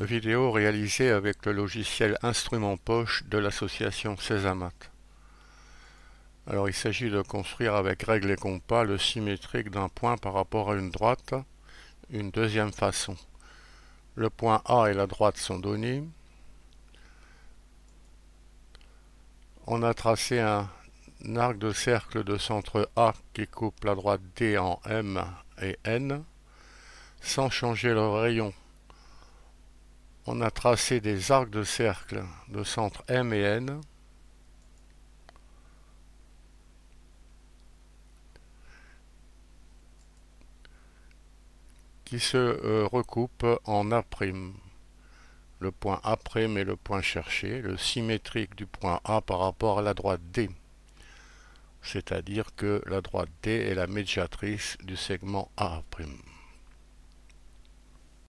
Vidéo réalisée avec le logiciel Instrument Poche de l'association Césamat. Alors il s'agit de construire avec règles et compas le symétrique d'un point par rapport à une droite, une deuxième façon. Le point A et la droite sont donnés. On a tracé un arc de cercle de centre A qui coupe la droite D en M et N. Sans changer le rayon on a tracé des arcs de cercle de centre M et N. qui se euh, recoupent en A'. Le point A' est le point cherché, le symétrique du point A par rapport à la droite D. C'est-à-dire que la droite D est la médiatrice du segment A'.